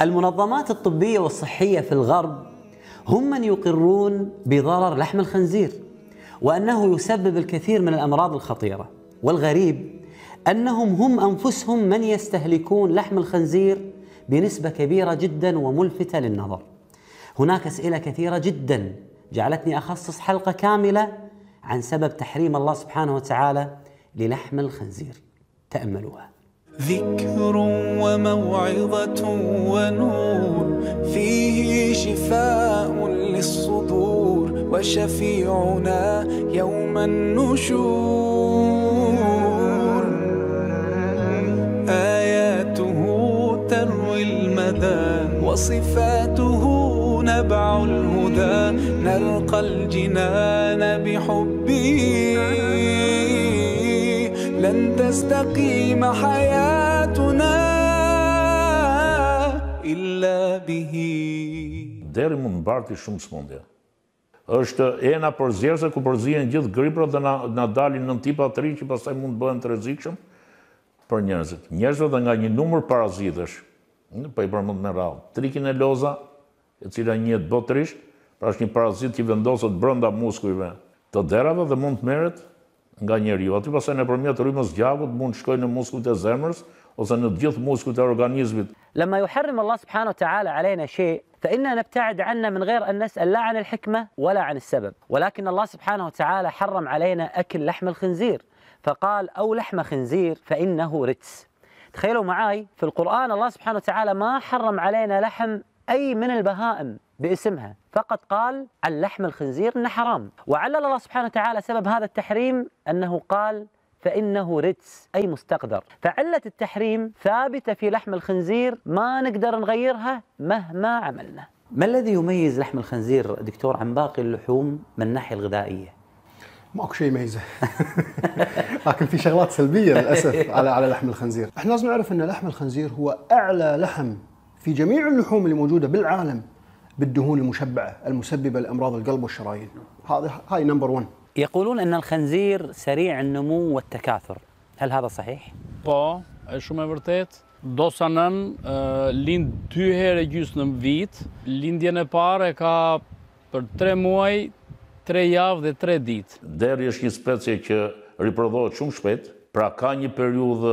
المنظمات الطبية والصحية في الغرب هم من يقرون بضرر لحم الخنزير وأنه يسبب الكثير من الأمراض الخطيرة والغريب أنهم هم أنفسهم من يستهلكون لحم الخنزير بنسبة كبيرة جدا وملفتة للنظر هناك أسئلة كثيرة جدا جعلتني أخصص حلقة كاملة عن سبب تحريم الله سبحانه وتعالى للحم الخنزير تأملوها ذكر وموعظة ونور فيه شفاء للصدور وشفيعنا يوم النشور آياته تروي المدى وصفاته نبع الهدى نلقى الجنان بحبه تستقيم حياتنا إلا به Deri mund në barti shumë mundja. është ena për përzjerëse ku përzien gjithë gripërët dhe na, dalin në tipa të rinë që pasaj mund të bëhen të rezikshëm për njerëzit. Njerëzit dhe nga një numër parazitësh, për i përmënd me rralë, trikin e loza, e cila një të botërisht, pra është një parazit që vendosët brënda muskujve të derave dhe mund të meret nga njeriu. Aty pastaj nëpërmjet e rrymës gjakut mund të shkojnë në muskujt e zemrës ose në të gjithë muskujt e organizmit. Lama yuharrim Allah subhanahu wa ta'ala alejna shay, فإننا نبتعد عنه من غير أن نسأل لا عن الحكمة ولا عن السبب ولكن الله سبحانه وتعالى حرم علينا أكل لحم الخنزير فقال أو لحم خنزير فإنه رتس تخيلوا معاي في القرآن الله سبحانه وتعالى ما حرم علينا لحم أي من البهائم باسمها فقط قال عن لحم الخنزير أنه حرام وعلل الله سبحانه وتعالى سبب هذا التحريم أنه قال فإنه رتس أي مستقدر فعلة التحريم ثابتة في لحم الخنزير ما نقدر نغيرها مهما عملنا ما الذي يميز لحم الخنزير دكتور عن باقي اللحوم من الناحية الغذائية؟ ماكو شيء يميزه لكن في شغلات سلبيه للاسف على على لحم الخنزير احنا لازم نعرف ان لحم الخنزير هو اعلى لحم في جميع اللحوم اللي موجوده بالعالم بالدهون المشبعه المسببه لامراض القلب والشرايين هذه هاي نمبر 1 يقولون ان الخنزير سريع النمو والتكاثر هل هذا صحيح po është shumë e vërtet do sa nën lind dy herë gjysmë në vit lindjen e parë ka për 3 muaj 3 javë dhe 3 ditë deri është një specie që riprodhohet shumë shpejt Pra ka një periudhë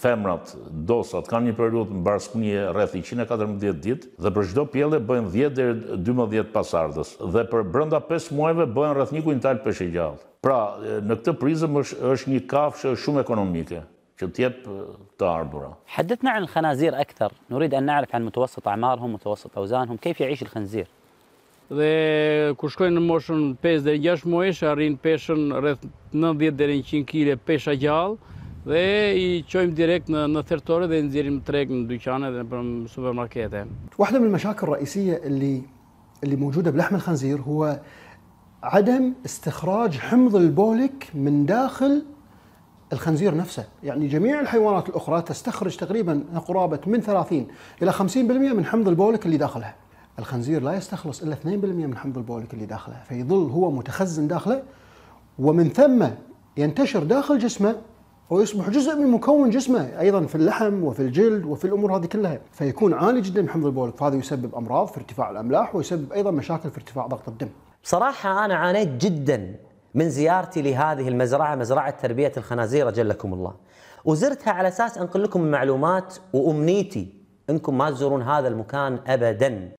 femrat, dosat, ka një periudhë në barskunje rreth 114 ditë dhe për shdo pjelle bëjnë 10 dhe 12 pasardës, dhe për brënda 5 muajve bëjnë rreth një kujntal për shigjallë. Pra, në këtë prizëm është, është një kafshë shumë ekonomike që tjep të ardhura. Hedet në në khanazir e këtër, në rrid e në nërëf e në mutuasët a marë, mutuasët a uzanë, kejfi e ishë lë khanazirë? dhe kur shkojnë në moshën 5 deri 6 muajsh arrin peshën rreth 90 deri 100 kg pesha gjallë dhe i çojmë direkt në në thertore dhe i nxjerrim treg në dyqane dhe në supermarkete. واحدة من المشاكل الرئيسية اللي اللي موجودة بلحم الخنزير هو عدم استخراج حمض البوليك من داخل الخنزير نفسه يعني جميع الحيوانات الأخرى تستخرج تقريبا قرابة من 30 إلى 50% من حمض البوليك اللي داخلها الخنزير لا يستخلص الا 2% من حمض البوليك اللي داخله فيظل هو متخزن داخله ومن ثم ينتشر داخل جسمه ويصبح جزء من مكون جسمه ايضا في اللحم وفي الجلد وفي الامور هذه كلها فيكون عالي جدا من حمض البوليك فهذا يسبب امراض في ارتفاع الاملاح ويسبب ايضا مشاكل في ارتفاع ضغط الدم بصراحه انا عانيت جدا من زيارتي لهذه المزرعه مزرعه تربيه الخنازير اجلكم الله وزرتها على اساس انقل لكم المعلومات وامنيتي انكم ما تزورون هذا المكان ابدا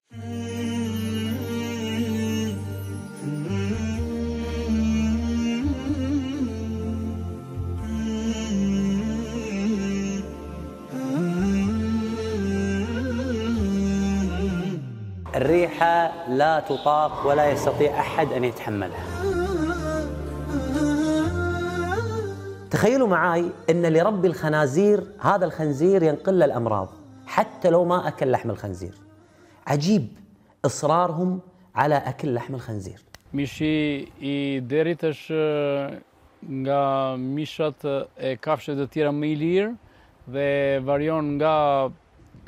الريحة لا تطاق ولا يستطيع أحد أن يتحملها تخيلوا معاي أن لرب الخنازير هذا الخنزير ينقل الأمراض حتى لو ما أكل لحم الخنزير عجيب إصرارهم على أكل لحم الخنزير مشي i derit është nga mishat e kafshëve të tjera më i lirë dhe varion nga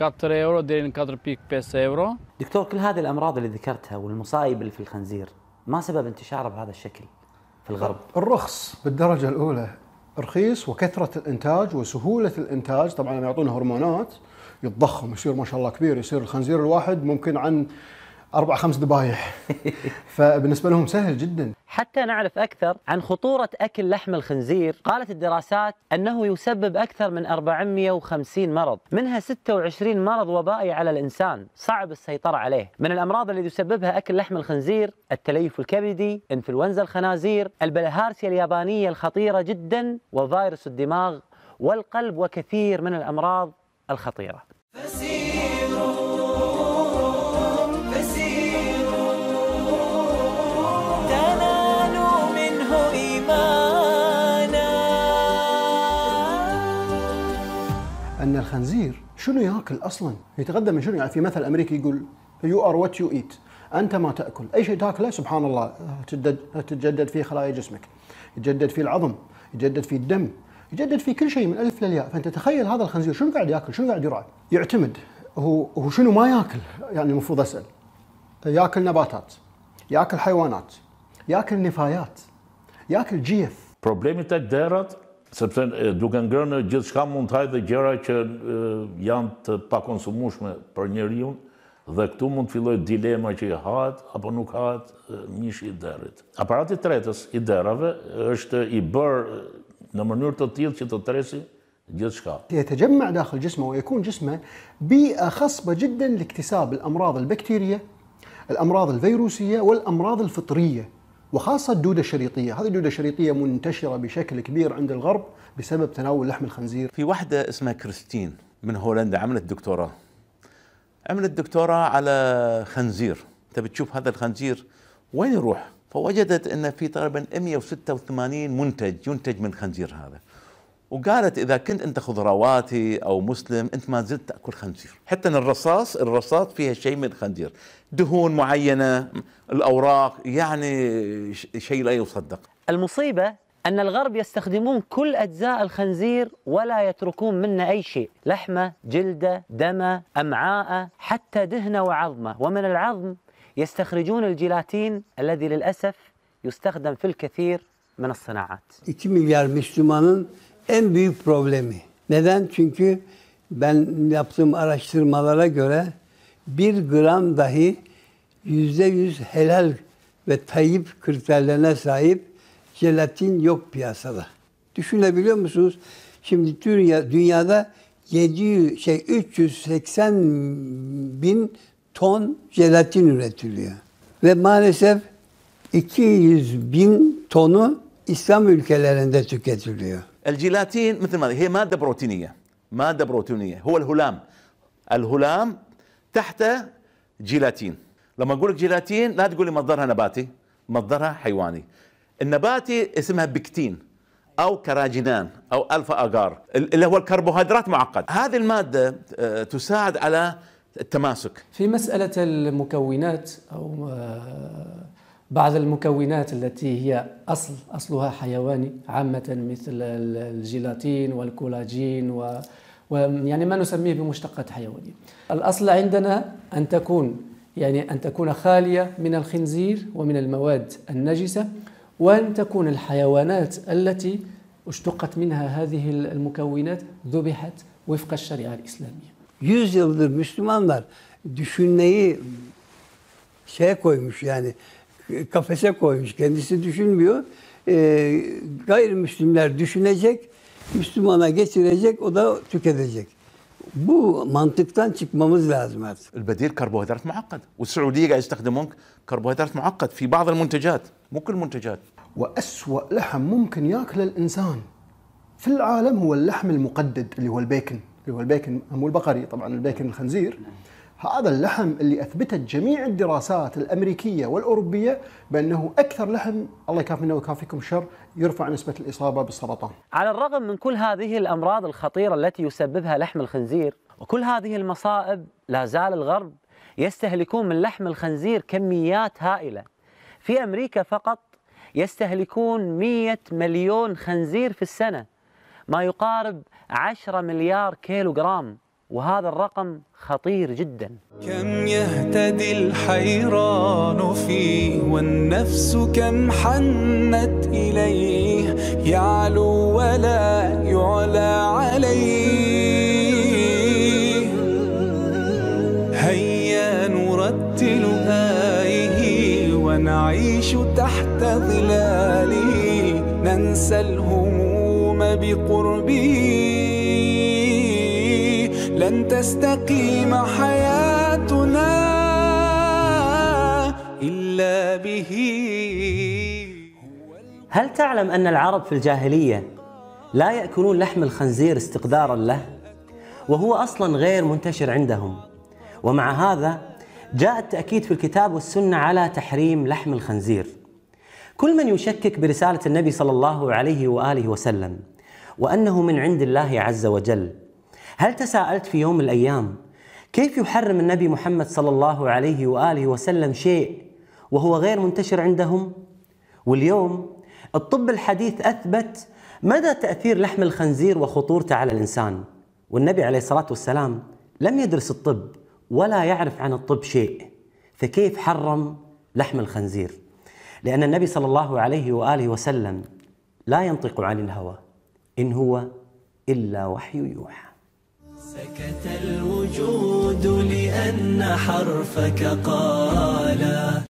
4 يورو دايرين 4 بيك بيس يورو دكتور كل هذه الامراض اللي ذكرتها والمصايب اللي في الخنزير ما سبب انتشاره بهذا الشكل في الغرب؟ الرخص بالدرجه الاولى رخيص وكثره الانتاج وسهوله الانتاج طبعا يعطونه هرمونات يتضخم يصير ما شاء الله كبير يصير الخنزير الواحد ممكن عن اربع خمس ذبايح فبالنسبه لهم سهل جدا حتى نعرف اكثر عن خطوره اكل لحم الخنزير قالت الدراسات انه يسبب اكثر من 450 مرض منها 26 مرض وبائي على الانسان صعب السيطره عليه من الامراض التي يسببها اكل لحم الخنزير التليف الكبدي انفلونزا الخنازير البلهارسيا اليابانيه الخطيره جدا وفيروس الدماغ والقلب وكثير من الامراض الخطيره ان الخنزير شنو ياكل اصلا؟ يتغذى من شنو؟ يعني في مثل امريكي يقول يو ار وات يو ايت انت ما تاكل، اي شيء تاكله سبحان الله تتجدد فيه خلايا جسمك، يتجدد فيه العظم، يتجدد فيه الدم، يجدد فيه كل شيء من الف للياء فانت تخيل هذا الخنزير شنو قاعد ياكل شنو قاعد يراعي يعتمد هو هو شنو ما ياكل يعني المفروض اسال ياكل نباتات ياكل حيوانات ياكل نفايات ياكل جيف بروبليمتك دارت sepse duke ngrënë gjithçka mund të hajë dhe gjëra që janë të pakonsumueshme për njeriu dhe këtu mund të fillojë dilema që i hahet apo nuk hahet mishi i derrit. Aparati i tretës i derave është i bër në mënyrë të tillë që të tresi جزكا يتجمع داخل جسمه ويكون جسمه بيئة خصبة جدا لاكتساب الأمراض البكتيرية الأمراض الفيروسية والأمراض الفطرية وخاصة الدودة الشريطية هذه الدودة الشريطية منتشرة بشكل كبير عند الغرب بسبب تناول لحم الخنزير في واحدة اسمها كريستين من هولندا عملت دكتوراه عملت دكتوراه على خنزير انت بتشوف هذا الخنزير وين يروح فوجدت ان في تقريبا 186 منتج ينتج من الخنزير هذا وقالت اذا كنت انت خضرواتي او مسلم انت ما زلت تاكل خنزير حتى ان الرصاص الرصاص فيها شيء من الخنزير دهون معينه الاوراق يعني شيء لا يصدق المصيبه ان الغرب يستخدمون كل اجزاء الخنزير ولا يتركون منه اي شيء لحمه جلده دمه امعاء حتى دهنه وعظمه ومن العظم يستخرجون الجيلاتين الذي للاسف يستخدم في الكثير من الصناعات 2 مليار Müslümanın en büyük problemi. Neden? Çünkü ben yaptığım araştırmalara göre bir gram dahi yüzde yüz helal ve tayyip kriterlerine sahip jelatin yok piyasada. Düşünebiliyor musunuz? Şimdi dünya, dünyada 700, şey, 380 bin ton jelatin üretiliyor. Ve maalesef 200 bin tonu İslam ülkelerinde tüketiliyor. الجيلاتين مثل ما هي ماده بروتينيه ماده بروتينيه هو الهلام الهلام تحته جيلاتين لما اقول لك جيلاتين لا تقول لي مصدرها نباتي مصدرها حيواني النباتي اسمها بكتين او كراجينان او الفا اجار اللي هو الكربوهيدرات معقد هذه الماده آه، تساعد على التماسك في مساله المكونات او آه، بعض المكونات التي هي أصل أصلها حيواني عامة مثل الجيلاتين والكولاجين و ويعني ما نسميه بمشتقات حيوانية الأصل عندنا أن تكون يعني أن تكون خالية من الخنزير ومن المواد النجسة وأن تكون الحيوانات التي اشتقت منها هذه المكونات ذبحت وفق الشريعة الإسلامية 100 yıldır Müslümanlar düşünmeyi şeye koymuş yani kafese koymuş. Kendisi düşünmüyor. E, gayrimüslimler düşünecek, Müslümana geçirecek, o da tüketecek. Bu mantıktan çıkmamız lazım artık. البديل كربوهيدرات معقد والسعودية قاعد يستخدمون كربوهيدرات معقد في بعض المنتجات مو كل المنتجات وأسوأ لحم ممكن ياكله الإنسان في العالم هو اللحم المقدد اللي هو البيكن اللي هو البيكن مو البقري طبعا البيكن الخنزير هذا اللحم اللي اثبتت جميع الدراسات الامريكيه والاوروبيه بانه اكثر لحم الله يكافئنا منه ويكافيكم شر يرفع نسبه الاصابه بالسرطان. على الرغم من كل هذه الامراض الخطيره التي يسببها لحم الخنزير وكل هذه المصائب لا زال الغرب يستهلكون من لحم الخنزير كميات هائله. في امريكا فقط يستهلكون 100 مليون خنزير في السنه ما يقارب 10 مليار كيلو جرام وهذا الرقم خطير جدا كم يهتدي الحيران فيه والنفس كم حنت إليه يعلو ولا يعلى عليه هيا نرتل آيه ونعيش تحت ظلاله ننسى الهموم بقربه تستقيم حياتنا إلا به هل تعلم أن العرب في الجاهلية لا يأكلون لحم الخنزير استقدارا له وهو أصلا غير منتشر عندهم ومع هذا جاء التأكيد في الكتاب والسنة على تحريم لحم الخنزير كل من يشكك برسالة النبي صلى الله عليه وآله وسلم وأنه من عند الله عز وجل هل تساءلت في يوم من الأيام كيف يحرم النبي محمد صلى الله عليه وآله وسلم شيء وهو غير منتشر عندهم؟ واليوم الطب الحديث أثبت مدى تأثير لحم الخنزير وخطورته على الإنسان والنبي عليه الصلاة والسلام لم يدرس الطب ولا يعرف عن الطب شيء فكيف حرم لحم الخنزير لأن النبي صلى الله عليه وآله وسلم لا ينطق عن الهوى إن هو إلا وحي يوحى سكت الوجود لأن حرفك قال